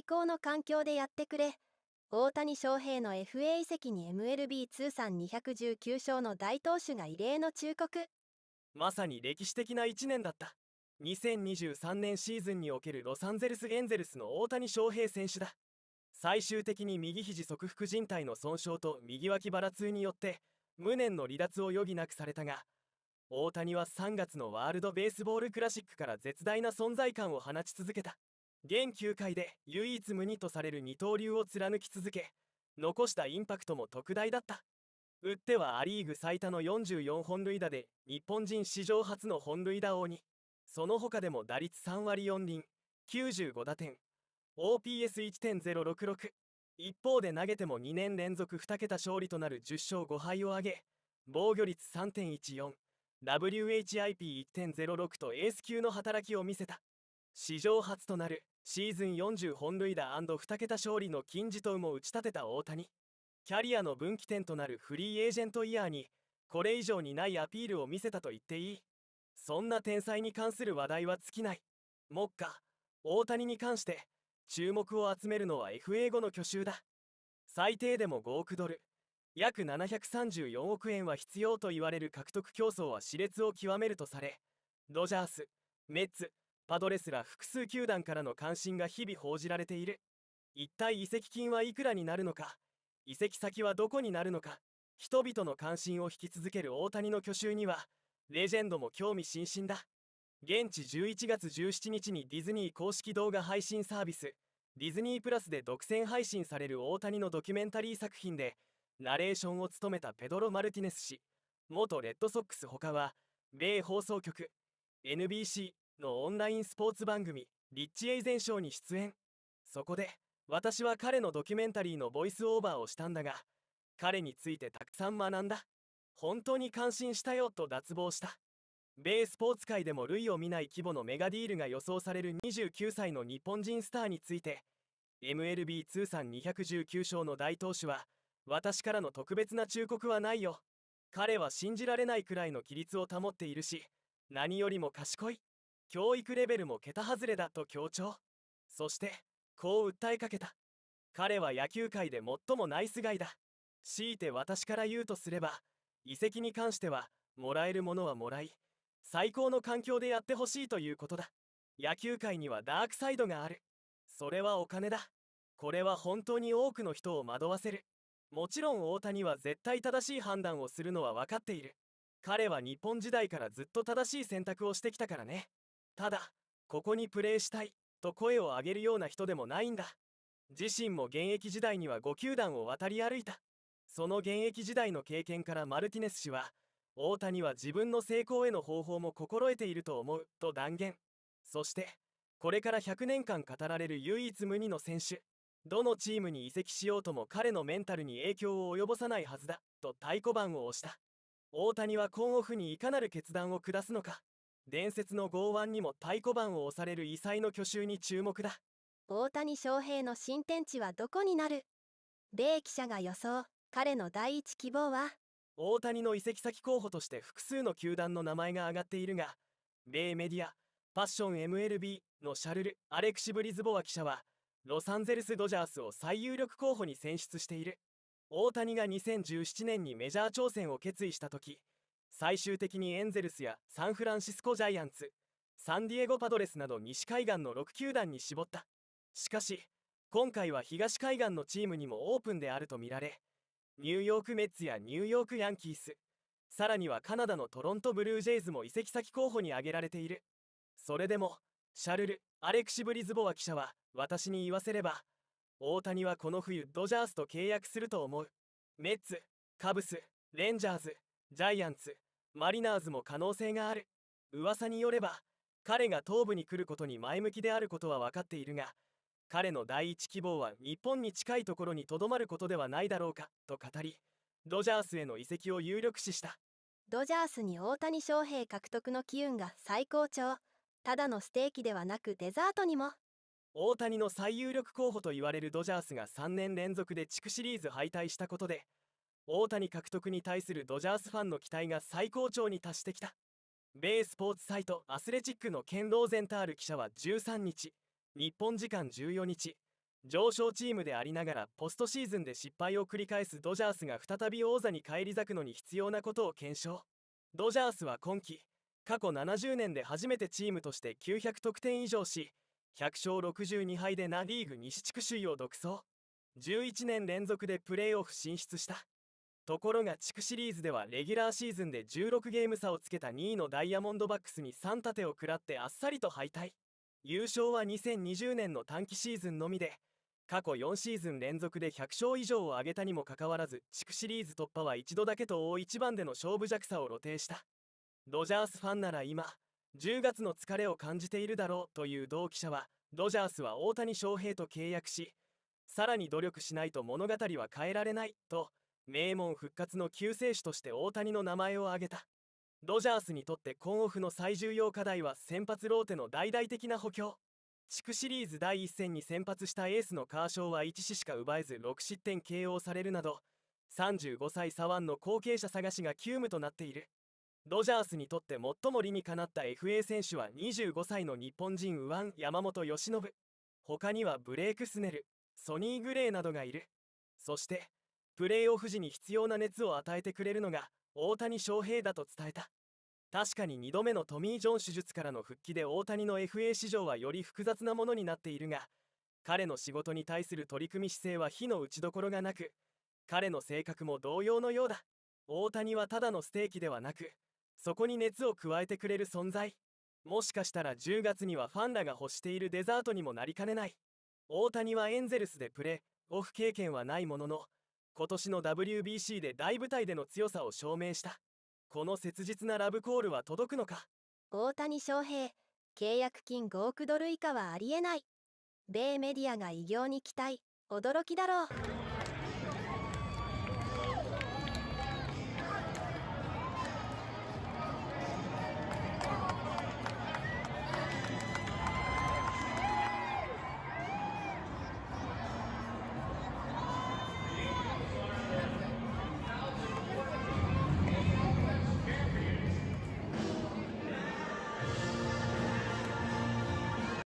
最高の環境でやってくれ。大谷翔平の FA 移籍に MLB 通算219勝の大投手が異例の忠告。まさに歴史的な1年だった。2023年シーズンにおけるロサンゼルス・エンゼルスの大谷翔平選手だ。最終的に右肘側副靭帯の損傷と右脇腹痛によって無念の離脱を余儀なくされたが大谷は3月のワールド・ベースボール・クラシックから絶大な存在感を放ち続けた現球界で唯一無二とされる二刀流を貫き続け残したインパクトも特大だった打ってはア・リーグ最多の44本塁打で日本人史上初の本塁打王にその他でも打率3割4厘95打点 OPS1.066 一方で投げても2年連続2桁勝利となる10勝5敗を挙げ防御率3.14 WHIP1.06 とエース級の働きを見せた史上初となるシーズン40本塁打 &2 桁勝利の金字塔も打ち立てた大谷キャリアの分岐点となるフリーエージェントイヤーにこれ以上にないアピールを見せたと言っていいそんな天才に関する話題は尽きない目下大谷に関して注目を集めるのは FA 後の去就だ最低でも5億ドル約734億円は必要と言われる獲得競争は熾烈を極めるとされドジャースメッツパドレスら複数球団からの関心が日々報じられている一体移籍金はいくらになるのか移籍先はどこになるのか人々の関心を引き続ける大谷の去就にはレジェンドも興味津々だ現地11月17日にディズニー公式動画配信サービスディズニープラスで独占配信される大谷のドキュメンタリー作品でナレーションを務めたペドロ・マルティネス氏元レッドソックス他は米放送局 NBC のオンラインスポーツ番組リッチ・エイゼンショーに出演そこで私は彼のドキュメンタリーのボイスオーバーをしたんだが彼についてたくさん学んだ本当に感心したよと脱帽した米スポーツ界でも類を見ない規模のメガディールが予想される29歳の日本人スターについて MLB 通算219勝の大投手は私からの特別な忠告はないよ彼は信じられないくらいの規律を保っているし何よりも賢い教育レベルも桁外れだと強調そしてこう訴えかけた彼は野球界で最もナイスガイだ強いて私から言うとすれば移籍に関してはもらえるものはもらい最高の環境でやってほしいということだ野球界にはダークサイドがあるそれはお金だこれは本当に多くの人を惑わせるもちろん大谷は絶対正しい判断をするのは分かっている彼は日本時代からずっと正しい選択をしてきたからねただ、ここにプレーしたい、と声を上げるような人でもないんだ。自身も現役時代には5球団を渡り歩いた。その現役時代の経験からマルティネス氏は、大谷は自分の成功への方法も心得ていると思う、と断言。そして、これから100年間語られる唯一無二の選手、どのチームに移籍しようとも彼のメンタルに影響を及ぼさないはずだ、と太鼓判を押した。大谷はコンオフにいかなる決断を下すのか。伝説の剛腕にも太鼓判を押される異彩の去就に注目だ大谷翔平の新天地はどこになる米記者が予想彼の第一希望は大谷の移籍先候補として複数の球団の名前が挙がっているが米メディア「ファッション MLB」のシャルル・アレクシブリズボワ記者はロサンゼルス・ドジャースを最有力候補に選出している大谷が2017年にメジャー挑戦を決意した時最終的にエンゼルスやサンフランシスコ・ジャイアンツサンディエゴ・パドレスなど西海岸の6球団に絞ったしかし今回は東海岸のチームにもオープンであるとみられニューヨーク・メッツやニューヨーク・ヤンキースさらにはカナダのトロント・ブルージェイズも移籍先候補に挙げられているそれでもシャルル・アレクシブリズボワ記者は私に言わせれば大谷はこの冬ドジャースと契約すると思うメッツカブスレンジャーズジャイアンツマリナーズも可能性がある噂によれば彼が東部に来ることに前向きであることは分かっているが彼の第一希望は日本に近いところにとどまることではないだろうかと語りドジャースへの移籍を有力視したドジャースに大谷翔平獲得の機運が最高潮ただのステーキではなくデザートにも大谷の最有力候補と言われるドジャースが3年連続で地区シリーズ敗退したことで大谷獲得に対するドジャースファンの期待が最高潮に達してきた米スポーツサイトアスレチックのケン・ローゼンタール記者は13日日本時間14日上昇チームでありながらポストシーズンで失敗を繰り返すドジャースが再び王座に返り咲くのに必要なことを検証ドジャースは今季過去70年で初めてチームとして900得点以上し100勝62敗でナ・リーグ西地区首位を独走11年連続でプレーオフ進出したところが地区シリーズではレギュラーシーズンで16ゲーム差をつけた2位のダイヤモンドバックスに3立てを食らってあっさりと敗退優勝は2020年の短期シーズンのみで過去4シーズン連続で100勝以上を挙げたにもかかわらず地区シリーズ突破は一度だけと大一番での勝負弱さを露呈したドジャースファンなら今10月の疲れを感じているだろうという同記者はドジャースは大谷翔平と契約しさらに努力しないと物語は変えられないと名門復活の救世主として大谷の名前を挙げたドジャースにとってコンオフの最重要課題は先発ローテの大々的な補強地区シリーズ第1戦に先発したエースのカーショーは1死しか奪えず6失点 KO されるなど35歳左腕の後継者探しが急務となっているドジャースにとって最も理にかなった FA 選手は25歳の日本人右腕山本由伸他にはブレイク・スネルソニー・グレーなどがいるそしてプレーオフ時に必要な熱を与えてくれるのが大谷翔平だと伝えた確かに2度目のトミー・ジョン手術からの復帰で大谷の FA 市場はより複雑なものになっているが彼の仕事に対する取り組み姿勢は非の打ちどころがなく彼の性格も同様のようだ大谷はただのステーキではなくそこに熱を加えてくれる存在もしかしたら10月にはファンらが欲しているデザートにもなりかねない大谷はエンゼルスでプレーオフ経験はないものの今年の WBC で大舞台での強さを証明したこの切実なラブコールは届くのか大谷翔平契約金5億ドル以下はありえない米メディアが偉業に期待驚きだろう